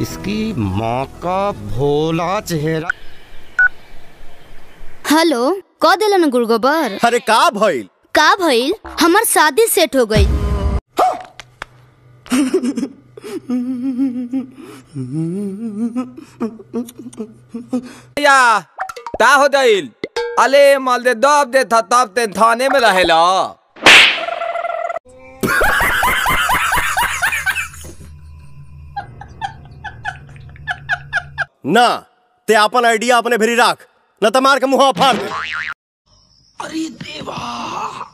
इसकी माँ का भोला चेहरा हेलो कह दिल न गुड़गोबर अरे का भइल का भइल हमार शादी सेट हो गई या ता हो जाइल अले माल दे दब दे था तब ते थाने में रहेला ना ते अपन आइडिया अपने भेरी राख तो मार के मुहा फाड़ दे अरे देवा